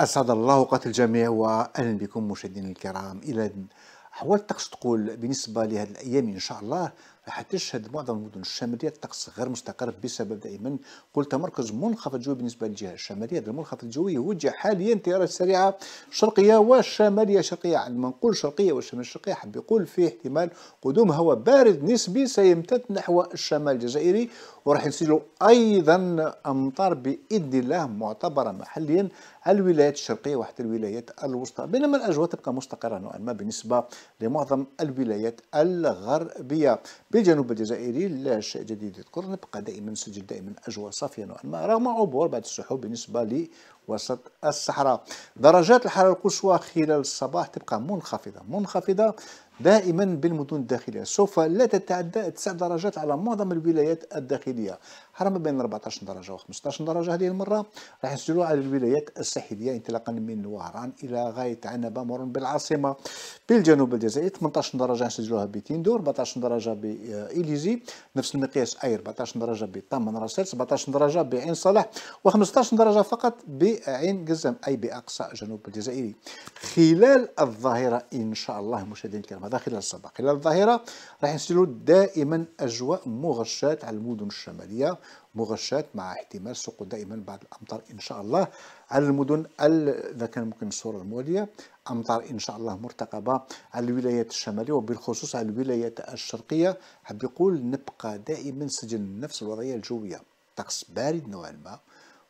أسعد الله قتل الجميع وأهلا بكم مشاهدينا الكرام إلى حاولت الطقس تقول بالنسبة لهذه الأيام إن شاء الله راح تشهد معظم المدن الشماليه الطقس غير مستقر بسبب دائما قلت تمركز منخفض جوي بالنسبه للجهه الشماليه المنخفض الجوي يوجه حاليا تيارات سريعه شرقيه وشماليه شرقيه عندما نقول شرقيه وشمال شرقيه حب يقول في احتمال قدوم هواء بارد نسبي سيمتد نحو الشمال الجزائري وراح نسجلوا ايضا امطار باذن الله معتبره محليا الولايات الشرقيه وحتى الولايات الوسطى بينما الاجواء تبقى مستقره نوعا ما بالنسبه لمعظم الولايات الغربيه بالجنوب الجزائري لا شيء جديد يذكر نبقى دائما نسجل دائما اجواء صافيه نوعا ما رغم عبور بعض السحب بالنسبه لوسط الصحراء درجات الحراره القصوى خلال الصباح تبقى منخفضه منخفضه دائما بالمدن الداخلية سوف لا تتعدى 9 درجات على معظم الولايات الداخلية حرم بين 14 درجة و 15 درجة هذه المرة راح نسجلوا على الولايات الساحلية انطلاقا من وهران إلى غاية عنبة مرورا بالعاصمة بالجنوب الجزائري 18 درجة نسجلوها بتندور 14 درجة بإليزي نفس المقياس أي 14 درجة بطمن راسل 17 درجة بعين صلاح و 15 درجة فقط بعين قزم أي بأقصى جنوب الجزائري خلال الظاهرة إن شاء الله مشاهدينا الكرام الصباح هذا خلال الصباح خلال الظهيرة راح نسجلوا دائما أجواء مغشاة على المدن الشمالية مغشاة مع احتمال سقوط دائما بعض الأمطار إن شاء الله على المدن إذا كان ممكن الصورة الموالية أمطار إن شاء الله مرتقبة على الولايات الشمالية وبالخصوص على الولايات الشرقية حب يقول نبقى دائما سجل نفس الوضعية الجوية طقس بارد نوعا ما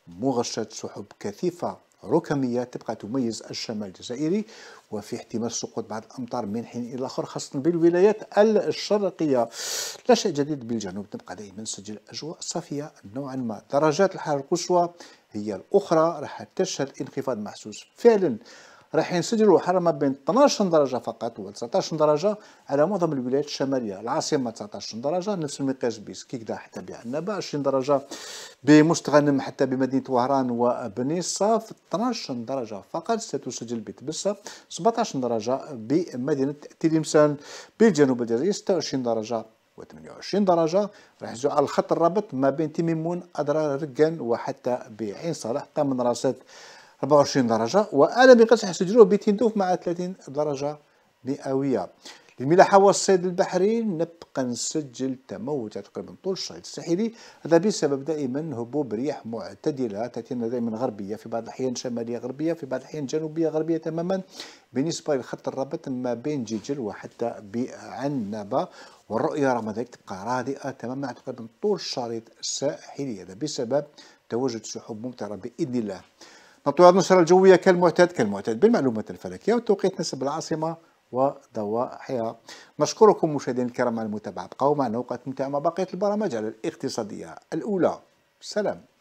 مغشاة سحب كثيفة ركاميه تبقى تميز الشمال الجزائري وفي احتمال سقوط بعض الأمطار من حين إلى آخر خاصة بالولايات الشرقية لا شيء جديد بالجنوب تبقى دائما تسجل أجواء صافية نوعا ما درجات الحرارة القصوى هي الأخرى راح تشهد انخفاض محسوس فعلا راح ينسجلوا ما بين 12 درجة فقط و 19 درجة على معظم الولايات الشمالية العاصمة 19 درجة نفس المقياس بيس حتى بعنبة 20 درجة بمستغنم حتى بمدينة وهران وبني صاف 12 درجة فقط ستسجل بتبسة 17 درجة بمدينة تلمسان بالجنوب الجزائري 26 درجة و28 درجة راح يجوا على الخط الرابط ما بين تيميمون أدرار رقان وحتى بعين صالح قام من راسات 24 درجة وألم القدس يحتجروه بتندوف مع 30 درجة مئوية الملاحة والصيد البحري نبقى نسجل تموت تقريبا طول الشريط الساحلي هذا بسبب دائما هبوب رياح معتدلة تأتينا دائما غربية في بعض الأحيان شمالية غربية في بعض الأحيان جنوبية غربية تماما بالنسبة لخط الرابط ما بين جيجل وحتى بعنبة والرؤية رغم ذلك تبقى رادئة تماما تقريبا طول الشريط الساحلي هذا بسبب تواجد سحب ممطرة بإذن الله نطويات النشرة الجوية كالمعتاد كالمعتاد بالمعلومات الفلكية والتوقيت نسب العاصمة وضواحيها نشكركم مشاهدينا الكرام على المتابعة بقوا معنا وقت ممتع مع بقية البرامج على الاقتصادية الأولى سلام